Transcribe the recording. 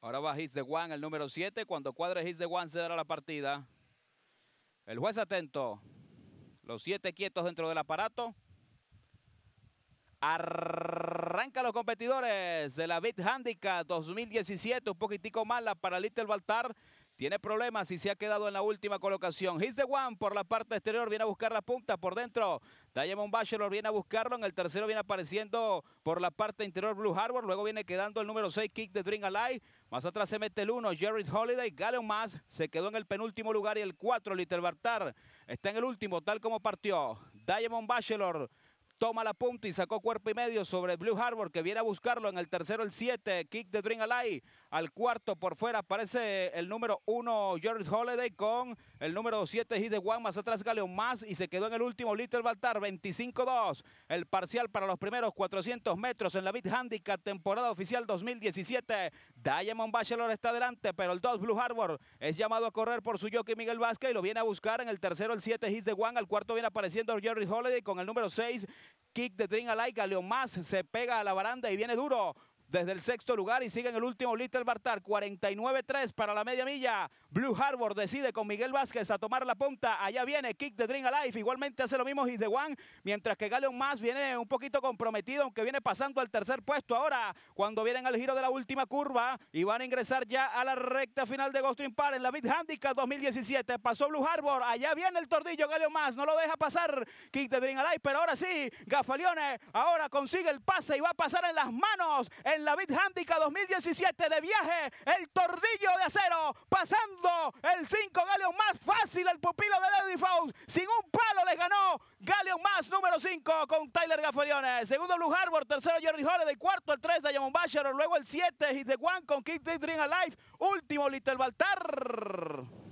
Ahora va Hits de One, el número 7. Cuando cuadre Hits de One se dará la partida. El juez atento. Los siete quietos dentro del aparato. Arranca los competidores de la Bit Handicap 2017. Un poquitico mala para Little Baltar. Tiene problemas y se ha quedado en la última colocación. He's the one por la parte exterior. Viene a buscar la punta por dentro. Diamond Bachelor viene a buscarlo. En el tercero viene apareciendo por la parte interior Blue Harbor. Luego viene quedando el número 6, Kick the Dream Alive. Más atrás se mete el 1, Jared Holiday. Galeon Más se quedó en el penúltimo lugar. Y el 4, Little Bartar, está en el último, tal como partió. Diamond Bachelor Toma la punta y sacó cuerpo y medio sobre Blue Harbor que viene a buscarlo en el tercero el 7, kick de Dream Alive. Al cuarto por fuera aparece el número 1 George Holiday con el número 7 Hit de One más atrás Galeón más y se quedó en el último Little Baltar 25-2. El parcial para los primeros 400 metros en la Bit Handicap temporada oficial 2017. Diamond Bachelor está adelante pero el 2 Blue Harbor es llamado a correr por su jockey Miguel Vázquez y lo viene a buscar en el tercero el 7 Hit de One. Al cuarto viene apareciendo George Holiday con el número 6 Kick de Leon Más se pega a la baranda y viene duro desde el sexto lugar y sigue en el último Little Bartar. 49-3 para la media milla. Blue Harbor decide con Miguel Vázquez a tomar la punta. Allá viene Kick the Dream Alive. Igualmente hace lo mismo Is the One. Mientras que Galeon Más viene un poquito comprometido, aunque viene pasando al tercer puesto. Ahora, cuando vienen al giro de la última curva y van a ingresar ya a la recta final de Ghost Park, en la mid Handicap 2017. Pasó Blue Harbor. Allá viene el tordillo Galeon Más. No lo deja pasar Kick the Dream Alive. Pero ahora sí, Gafaleone ahora consigue el pase y va a pasar en las manos en la Bit Handicap 2017 de viaje, el tordillo de acero, pasando el 5 Galeon más fácil al pupilo de Daddy Faust, sin un palo les ganó Galeon más número 5 con Tyler Gafferione. segundo lugar Harbor, tercero Jerry de cuarto el 3 Diamond Bachelor, luego el 7 Hit the One con Kid Dream Alive, último Little Baltar.